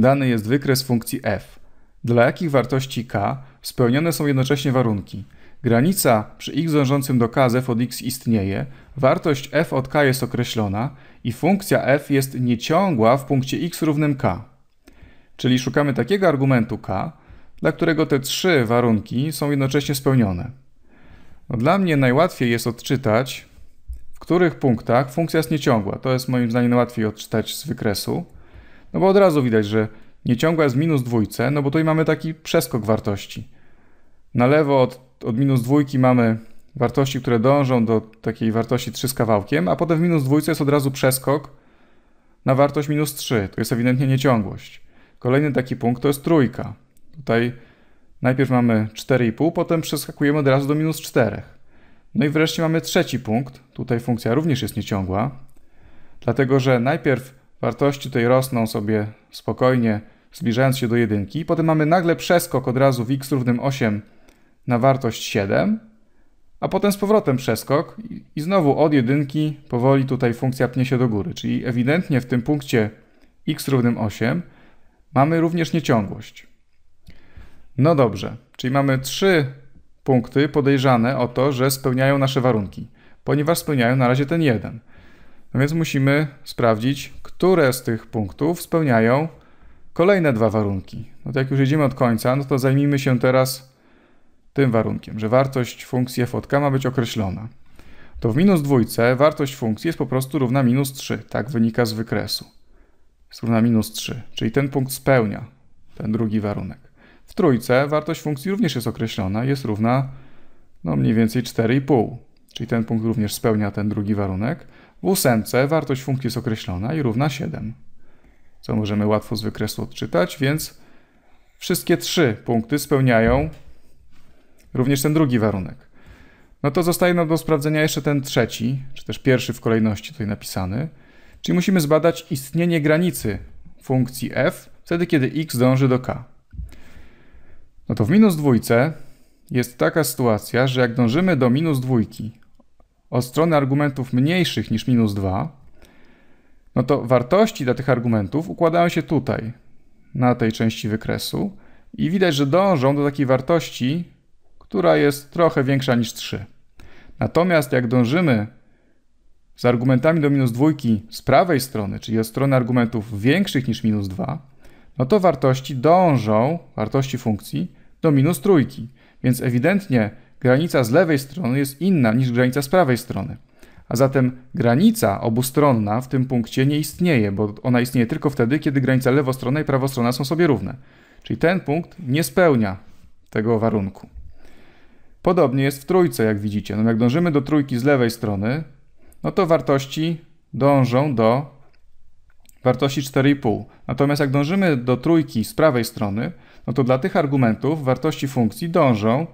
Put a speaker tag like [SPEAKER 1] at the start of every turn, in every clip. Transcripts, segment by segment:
[SPEAKER 1] Dany jest wykres funkcji f, dla jakich wartości k spełnione są jednocześnie warunki. Granica przy x dążącym do k z f od x istnieje, wartość f od k jest określona i funkcja f jest nieciągła w punkcie x równym k. Czyli szukamy takiego argumentu k, dla którego te trzy warunki są jednocześnie spełnione. No dla mnie najłatwiej jest odczytać, w których punktach funkcja jest nieciągła. To jest moim zdaniem najłatwiej odczytać z wykresu. No bo od razu widać, że nieciągła jest minus dwójce, no bo tutaj mamy taki przeskok wartości. Na lewo od, od minus dwójki mamy wartości, które dążą do takiej wartości 3 z kawałkiem, a potem w minus dwójce jest od razu przeskok na wartość minus 3. To jest ewidentnie nieciągłość. Kolejny taki punkt to jest trójka. Tutaj najpierw mamy 4,5, potem przeskakujemy od razu do minus 4. No i wreszcie mamy trzeci punkt. Tutaj funkcja również jest nieciągła, dlatego że najpierw Wartości tutaj rosną sobie spokojnie, zbliżając się do jedynki. Potem mamy nagle przeskok od razu w x równym 8 na wartość 7, a potem z powrotem przeskok i znowu od jedynki powoli tutaj funkcja pnie się do góry. Czyli ewidentnie w tym punkcie x równym 8 mamy również nieciągłość. No dobrze, czyli mamy trzy punkty podejrzane o to, że spełniają nasze warunki, ponieważ spełniają na razie ten jeden. No więc musimy sprawdzić, które z tych punktów spełniają kolejne dwa warunki. No to jak już jedziemy od końca, no to zajmijmy się teraz tym warunkiem, że wartość funkcji f od k ma być określona. To w minus dwójce wartość funkcji jest po prostu równa minus 3. Tak wynika z wykresu. Jest równa minus 3, czyli ten punkt spełnia ten drugi warunek. W trójce wartość funkcji również jest określona, jest równa no mniej więcej 4,5. Czyli ten punkt również spełnia ten drugi warunek. W ósemce wartość funkcji jest określona i równa 7, co możemy łatwo z wykresu odczytać, więc wszystkie trzy punkty spełniają również ten drugi warunek. No to zostaje nam do sprawdzenia jeszcze ten trzeci, czy też pierwszy w kolejności tutaj napisany. Czyli musimy zbadać istnienie granicy funkcji f wtedy, kiedy x dąży do k. No to w minus dwójce jest taka sytuacja, że jak dążymy do minus dwójki od strony argumentów mniejszych niż minus 2, no to wartości dla tych argumentów układają się tutaj, na tej części wykresu i widać, że dążą do takiej wartości, która jest trochę większa niż 3. Natomiast jak dążymy z argumentami do minus 2 z prawej strony, czyli od strony argumentów większych niż minus 2, no to wartości dążą, wartości funkcji, do minus trójki. Więc ewidentnie granica z lewej strony jest inna niż granica z prawej strony. A zatem granica obustronna w tym punkcie nie istnieje, bo ona istnieje tylko wtedy, kiedy granica lewostronna i prawostronna są sobie równe. Czyli ten punkt nie spełnia tego warunku. Podobnie jest w trójce, jak widzicie. No jak dążymy do trójki z lewej strony, no to wartości dążą do wartości 4,5. Natomiast jak dążymy do trójki z prawej strony, no to dla tych argumentów wartości funkcji dążą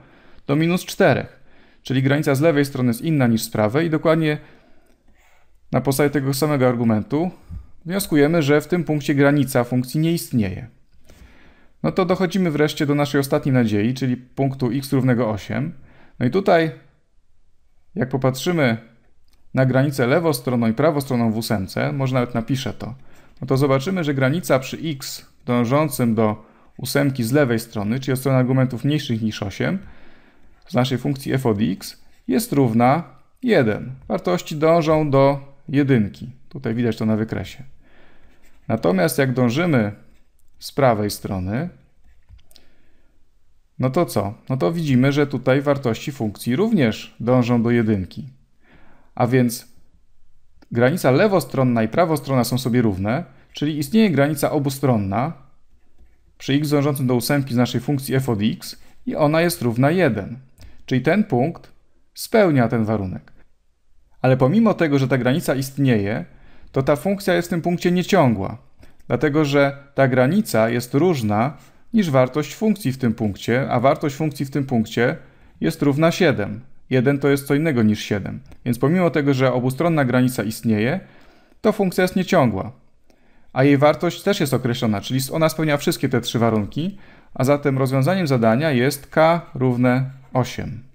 [SPEAKER 1] do minus 4, czyli granica z lewej strony jest inna niż z prawej i dokładnie na podstawie tego samego argumentu wnioskujemy, że w tym punkcie granica funkcji nie istnieje. No to dochodzimy wreszcie do naszej ostatniej nadziei, czyli punktu x równego 8. No i tutaj, jak popatrzymy na granicę lewą i prawą w ósemce, może nawet napiszę to, no to zobaczymy, że granica przy x dążącym do ósemki z lewej strony, czyli od strony argumentów mniejszych niż 8, z naszej funkcji f od x jest równa 1. Wartości dążą do jedynki. Tutaj widać to na wykresie. Natomiast jak dążymy z prawej strony, no to co? No to widzimy, że tutaj wartości funkcji również dążą do jedynki. A więc granica lewostronna i prawostronna są sobie równe, czyli istnieje granica obustronna przy x dążącym do ósemki z naszej funkcji f od x i ona jest równa 1. Czyli ten punkt spełnia ten warunek. Ale pomimo tego, że ta granica istnieje, to ta funkcja jest w tym punkcie nieciągła, dlatego że ta granica jest różna niż wartość funkcji w tym punkcie, a wartość funkcji w tym punkcie jest równa 7. 1 to jest co innego niż 7. Więc pomimo tego, że obustronna granica istnieje, to funkcja jest nieciągła. A jej wartość też jest określona, czyli ona spełnia wszystkie te trzy warunki, a zatem rozwiązaniem zadania jest k równe 8.